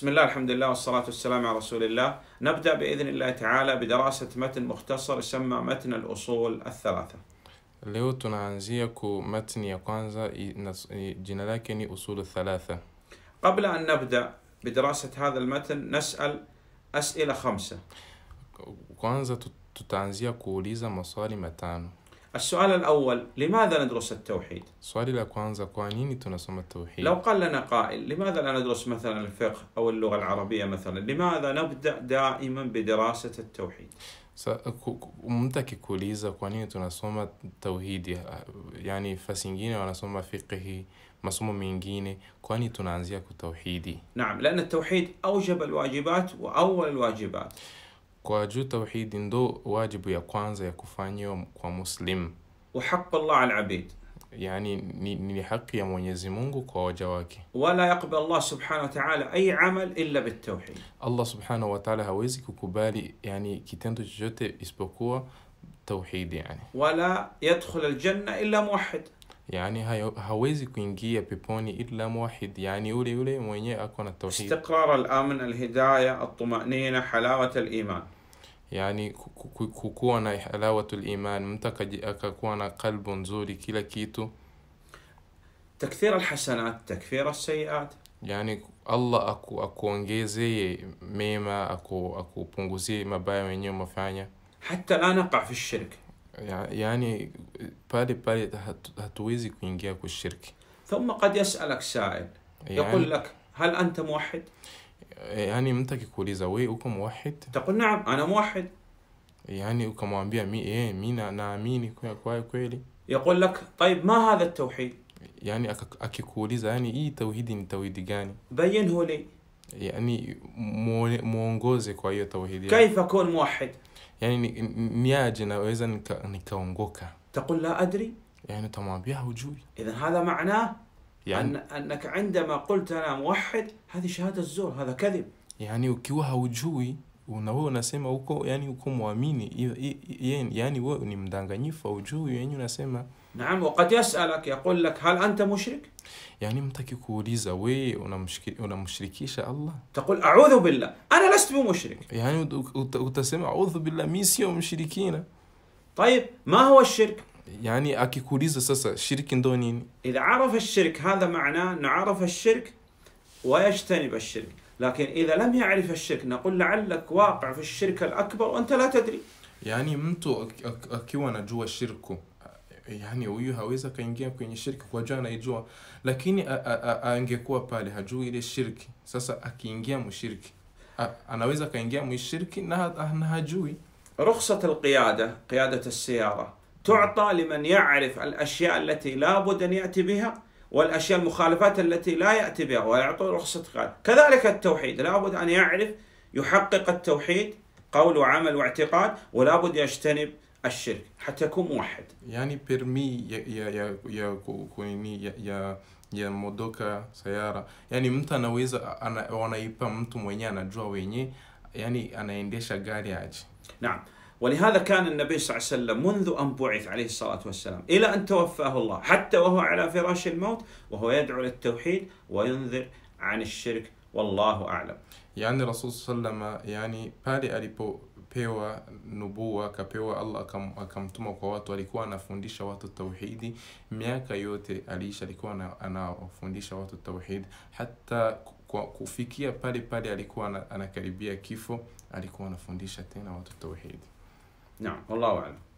بسم الله الحمد لله والصلاة والسلام على رسول الله نبدأ بإذن الله تعالى بدراسة متن مختصر يسمى متن الأصول الثلاثة Leo هو ku matni ya kwanza jina lake ni usulu thalatha. قبل أن نبدأ بدراسة هذا المتن نسأل أسئلة خمسة. kwanza tutaanzia kuuliza maswali matano. السؤال الأول لماذا ندرس التوحيد؟ سؤال لا كوانزا كوانيني nini التوحيد لو قال لنا قائل لماذا لا ندرس مثلا الفقه أو اللغة العربية مثلا لماذا نبدأ دائما بدراسة التوحيد؟ Sa- كوليزا كوانيني mtu التوحيد يعني فسنجيني tunasoma فقه yani مينجيني كوانيني wanasoma التوحيد نعم لأن التوحيد أوجب الواجبات وأول الواجبات kwa juu tauhidi ndo wajibu ya kwanza ya kufanywa kwa muslim وحق الله على العبيد يعني ni ni haki ya Mwenyezi Mungu kwa waja wake. Wala yaqbal Allah subhanahu wa ta'ala ay amal illa bitawhid. Allah subhanahu wa ta'ala hawezi kukubali yani kitendo chochote isipokuwa tauhidi yani. Wala yadkhul aljanna illa muwahhid. يعني هاويزي كوينجية بيبوني إلا موحد يعني يولي يولي موينية أكون التوحيد استقرار الأمن الهداية الطمأنينة حلاوة الإيمان يعني كوكونا حلاوة الإيمان منتك كوكونا قلب زوري كلا كيتو تكثير الحسنات تكثير السيئات يعني الله أكو أكو أنجيزي ميما أكو أكو بونجوزي ما باي من يوم حتى لا نقع في الشرك يعني بالي بالي هتويزي وينجاك الشركة ثم قد يسألك سائل يعني يقول لك هل أنت موحد؟ يعني منتك كولي زوي وكو موحد تقول نعم أنا موحد يعني وكمwambia مين yeye mi naamini kwa كويلي يقول لك طيب ما هذا التوحيد يعني akikuuliza yani hii tauhidi ni tauhidi جاني بينه لي يعني مونغوزي kwa hiyo tauhidi كيف اكون موحد يعني niaje naweza nikaongoka nika تقول لا أدري يعني تمام هجوي إذا هذا معناه يعني أن أنك عندما قلت أنا موحد هذه شهادة الزور هذا كذب يعني وكيوها وجوي na wewe unasema uko yani uko mwamini yani wewe ni mdanganyifu aujui yani unasema naam wakad yasalak yaqul lak hal anta mushrik يعني mtu akikuuliza wewe unamshirikisha Allah taqul a'udhu billah ana lastu bimushrik yani utasema a'udhu billah mimi sio mshirikina طيب ما هو الشرك يعني akikuuliza sasa shirki ndo nini اذا عرف الشرك هذا معناه نعرف الشرك ويجتنب الشرك لكن إذا لم يعرف الشرك نقول لعلك واقع في الشرك الأكبر وأنت لا تدري yani mtu akiwa anajua shirku yani huyu hawezi akaingia kwenye shirki kwa jua anaijua lakini angekuwa pale hajui ile shirki sasa akiingia mushirki anaweza akaingia mushirki na, na hajui رخصة القيادة قيادة السيارة تعطى لمن يعرف الأشياء التي لا بد أن يأتي بها والأشياء المخالفات التي لا يأتي بها ولا يعطون رخصة قال كذلك التوحيد لابد أن يعرف يحقق التوحيد قول وعمل واعتقاد ولابد يجتنب الشرك حتى يكون موحد يعني برمي يا يا يا كويني يا, يا مودوكا ya modoka sayara yani mtu anaweza ana, wanaipa mtu mwenyewe anajua wenyewe yani anaendesha gari aje نعم ولهذا كان النبي صلى الله عليه وسلم منذ أن بعث عليه الصلاة والسلام إلى أن توفاه الله حتى وهو على فراش الموت وهو يدعو للتوحيد وينذر عن الشرك والله أعلم يعني رسول صلى الله عليه وسلم يعني بالي أليبو بيوا نبوة كبيوا الله كم كم توما قوات وليكو أنا فندش وات التوحيد مياك يوت أليش ليكو أنا أنا فندش التوحيد حتى كوفيكيا بالي بالي ليكو أنا أنا كريبيا كيفو ليكو أنا فندش تينا وات التوحيد نعم والله أعلم